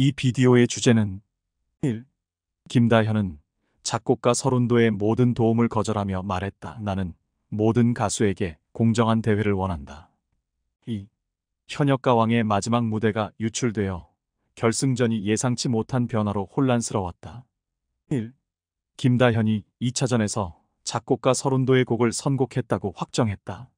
이 비디오의 주제는 1. 김다현은 작곡가 서른도의 모든 도움을 거절하며 말했다. 나는 모든 가수에게 공정한 대회를 원한다. 2. 현역 가왕의 마지막 무대가 유출되어 결승전이 예상치 못한 변화로 혼란스러웠다. 1. 김다현이 2차전에서 작곡가 서른도의 곡을 선곡했다고 확정했다.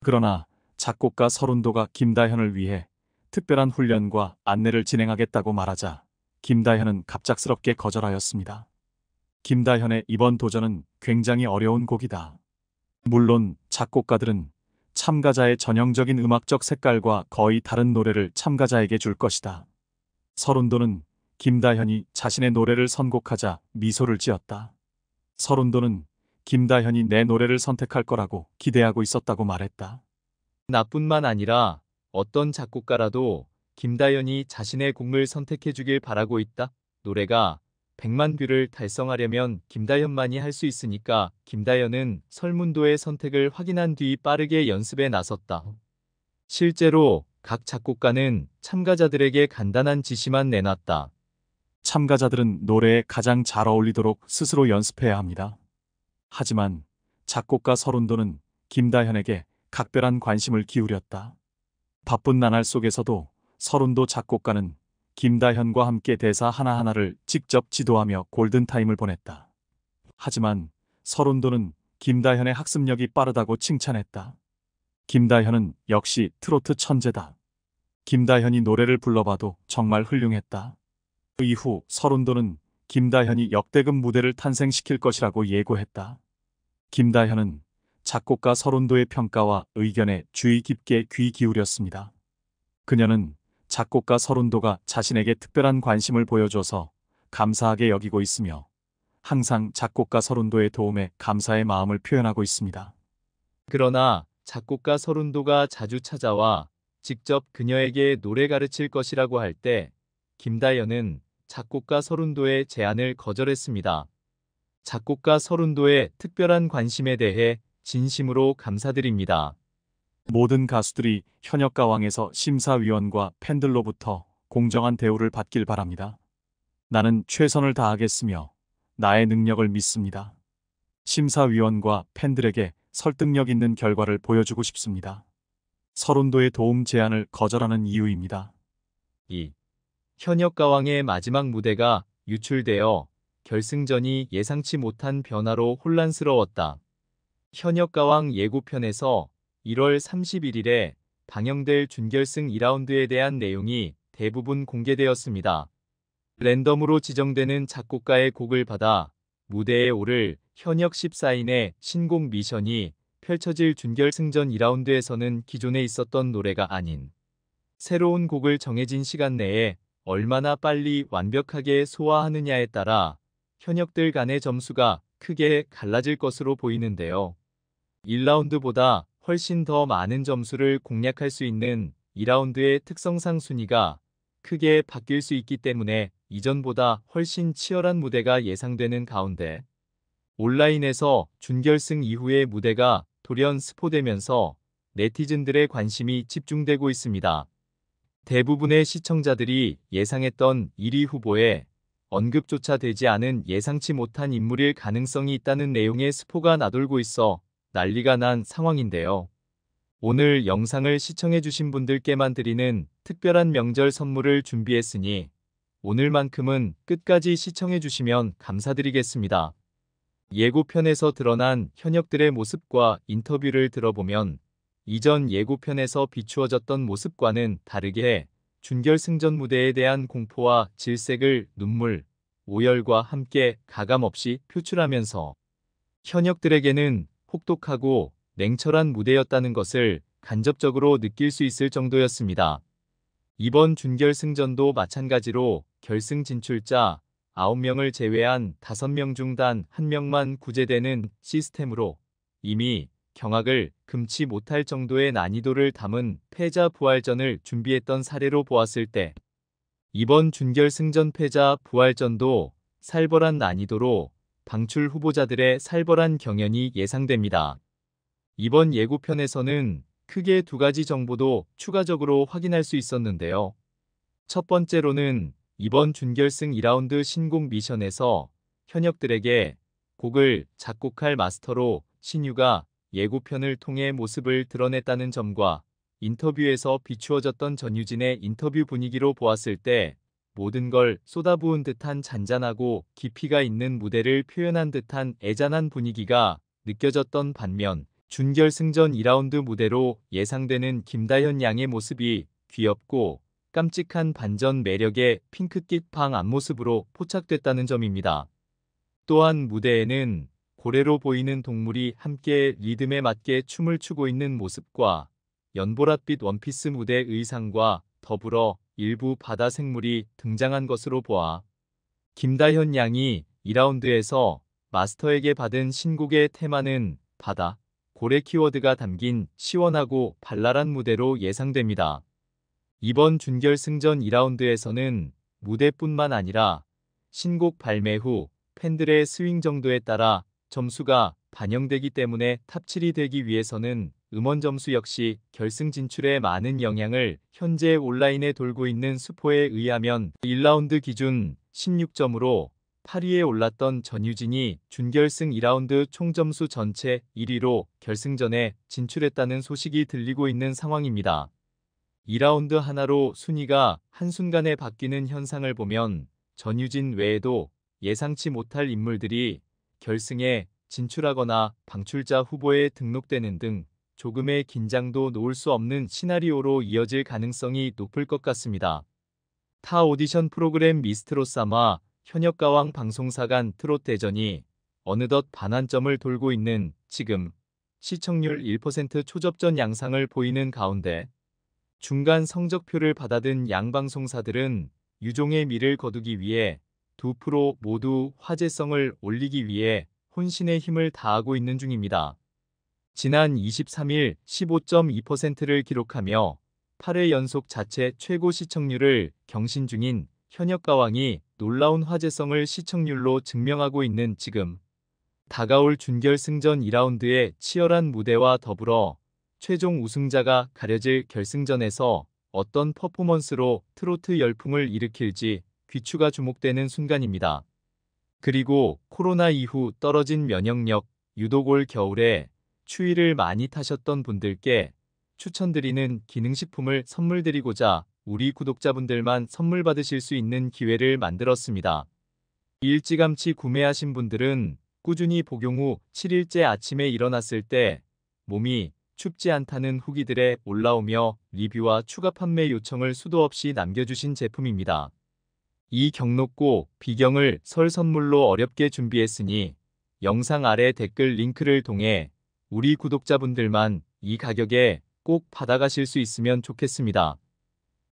그러나 작곡가 서른도가 김다현을 위해 특별한 훈련과 안내를 진행하겠다고 말하자 김다현은 갑작스럽게 거절하였습니다. 김다현의 이번 도전은 굉장히 어려운 곡이다. 물론 작곡가들은 참가자의 전형적인 음악적 색깔과 거의 다른 노래를 참가자에게 줄 것이다. 서른도는 김다현이 자신의 노래를 선곡하자 미소를 지었다. 서른도는 김다현이 내 노래를 선택할 거라고 기대하고 있었다고 말했다. 나뿐만 아니라 어떤 작곡가라도 김다연이 자신의 곡을 선택해주길 바라고 있다. 노래가 100만 뷰를 달성하려면 김다연만이 할 수 있으니까 김다연은 설문도의 선택을 확인한 뒤 빠르게 연습에 나섰다. 실제로 각 작곡가는 참가자들에게 간단한 지시만 내놨다. 참가자들은 노래에 가장 잘 어울리도록 스스로 연습해야 합니다. 하지만 작곡가 설운도는 김다현에게 각별한 관심을 기울였다. 바쁜 나날 속에서도 서른도 작곡가는 김다현과 함께 대사 하나하나를 직접 지도하며 골든타임을 보냈다. 하지만 서른도는 김다현의 학습력이 빠르다고 칭찬했다. 김다현은 역시 트로트 천재다. 김다현이 노래를 불러봐도 정말 훌륭했다. 그 이후 서른도는 김다현이 역대급 무대를 탄생시킬 것이라고 예고했다. 김다현은 작곡가 서론도의 평가와 의견에 주의 깊게 귀 기울였습니다. 그녀는 작곡가 서론도가 자신에게 특별한 관심을 보여줘서 감사하게 여기고 있으며 항상 작곡가 서론도의 도움에 감사의 마음을 표현하고 있습니다. 그러나 작곡가 서른도가 자주 찾아와 직접 그녀에게 노래 가르칠 것이라고 할 때 김다연은 작곡가 서른도의 제안을 거절했습니다. 작곡가 서른도의 특별한 관심에 대해 진심으로 감사드립니다. 모든 가수들이 현역 가왕에서 심사위원과 팬들로부터 공정한 대우를 받길 바랍니다. 나는 최선을 다하겠으며 나의 능력을 믿습니다. 심사위원과 팬들에게 설득력 있는 결과를 보여주고 싶습니다. 서론도의 도움 제안을 거절하는 이유입니다. 2. 현역 가왕의 마지막 무대가 유출되어 결승전이 예상치 못한 변화로 혼란스러웠다. 현역가왕 예고편에서 1월 31일에 방영될 준결승 2라운드에 대한 내용이 대부분 공개되었습니다. 랜덤으로 지정되는 작곡가의 곡을 받아 무대에 오를 현역 14인의 신곡 미션이 펼쳐질 준결승전 2라운드에서는 기존에 있었던 노래가 아닌 새로운 곡을 정해진 시간 내에 얼마나 빨리 완벽하게 소화하느냐에 따라 현역들 간의 점수가 크게 갈라질 것으로 보이는데요. 1라운드보다 훨씬 더 많은 점수를 공략할 수 있는 2라운드의 특성상 순위가 크게 바뀔 수 있기 때문에 이전보다 훨씬 치열한 무대가 예상되는 가운데 온라인에서 준결승 이후의 무대가 돌연 스포되면서 네티즌들의 관심이 집중되고 있습니다. 대부분의 시청자들이 예상했던 1위 후보에 언급조차 되지 않은 예상치 못한 인물일 가능성이 있다는 내용의 스포가 나돌고 있어 난리가 난 상황인데요. 오늘 영상을 시청해주신 분들께만 드리는 특별한 명절 선물을 준비했으니 오늘만큼은 끝까지 시청해주시면 감사드리겠습니다. 예고편에서 드러난 현역들의 모습과 인터뷰를 들어보면 이전 예고편에서 비추어졌던 모습과는 다르게 준결승전 무대에 대한 공포와 질색을 눈물, 오열과 함께 가감없이 표출하면서 현역들에게는 혹독하고 냉철한 무대였다는 것을 간접적으로 느낄 수 있을 정도였습니다. 이번 준결승전도 마찬가지로 결승 진출자 9명을 제외한 5명 중단 1명만 구제되는 시스템으로 이미 경악을 금치 못할 정도의 난이도를 담은 패자 부활전을 준비했던 사례로 보았을 때 이번 준결승전 패자 부활전도 살벌한 난이도로 방출 후보자들의 살벌한 경연이 예상됩니다. 이번 예고편에서는 크게 두 가지 정보도 추가적으로 확인할 수 있었는데요. 첫 번째로는 이번 준결승 2라운드 신곡 미션에서 현역들에게 곡을 작곡할 마스터로 신유가 예고편을 통해 모습을 드러냈다는 점과 인터뷰에서 비추어졌던 전유진의 인터뷰 분위기로 보았을 때 모든 걸 쏟아부은 듯한 잔잔하고 깊이가 있는 무대를 표현한 듯한 애잔한 분위기가 느껴졌던 반면 준결승전 2라운드 무대로 예상되는 김다현 양의 모습이 귀엽고 깜찍한 반전 매력의 핑크빛 방 앞모습으로 포착됐다는 점입니다. 또한 무대에는 고래로 보이는 동물이 함께 리듬에 맞게 춤을 추고 있는 모습과 연보랏빛 원피스 무대 의상과 더불어 일부 바다 생물이 등장한 것으로 보아 김다현 양이 2라운드에서 마스터에게 받은 신곡의 테마는 바다, 고래 키워드가 담긴 시원하고 발랄한 무대로 예상됩니다. 이번 준결승전 2라운드에서는 무대뿐만 아니라 신곡 발매 후 팬들의 스윙 정도에 따라 점수가 반영되기 때문에 탑 7이 되기 위해서는 음원 점수 역시 결승 진출에 많은 영향을 현재 온라인에 돌고 있는 수포에 의하면 1라운드 기준 16점으로 8위에 올랐던 전유진이 준결승 2라운드 총점수 전체 1위로 결승전에 진출했다는 소식이 들리고 있는 상황입니다. 2라운드 하나로 순위가 한순간에 바뀌는 현상을 보면 전유진 외에도 예상치 못할 인물들이 결승에 진출하거나 방출자 후보에 등록되는 등 조금의 긴장도 놓을 수 없는 시나리오로 이어질 가능성이 높을 것 같습니다. 타 오디션 프로그램 미스트로 삼아 현역 가왕 방송사 간 트롯 대전이 어느덧 반환점을 돌고 있는 지금 시청률 1% 초접전 양상을 보이는 가운데 중간 성적표를 받아든 양방송사들은 유종의 미를 거두기 위해 두 프로 모두 화제성을 올리기 위해 혼신의 힘을 다하고 있는 중입니다. 지난 23일 15.2%를 기록하며 8회 연속 자체 최고 시청률을 경신 중인 현역 가왕이 놀라운 화제성을 시청률로 증명하고 있는 지금 다가올 준결승전 2라운드의 치열한 무대와 더불어 최종 우승자가 가려질 결승전에서 어떤 퍼포먼스로 트로트 열풍을 일으킬지 귀추가 주목되는 순간입니다. 그리고 코로나 이후 떨어진 면역력, 유독 올 겨울에 추위를 많이 타셨던 분들께 추천드리는 기능식품을 선물 드리고자 우리 구독자분들만 선물 받으실 수 있는 기회를 만들었습니다. 일찌감치 구매하신 분들은 꾸준히 복용 후 7일째 아침에 일어났을 때 몸이 춥지 않다는 후기들에 올라오며 리뷰와 추가 판매 요청을 수도 없이 남겨주신 제품입니다. 이 경록고 비경을 설 선물로 어렵게 준비했으니 영상 아래 댓글 링크를 통해 우리 구독자분들만 이 가격에 꼭 받아가실 수 있으면 좋겠습니다.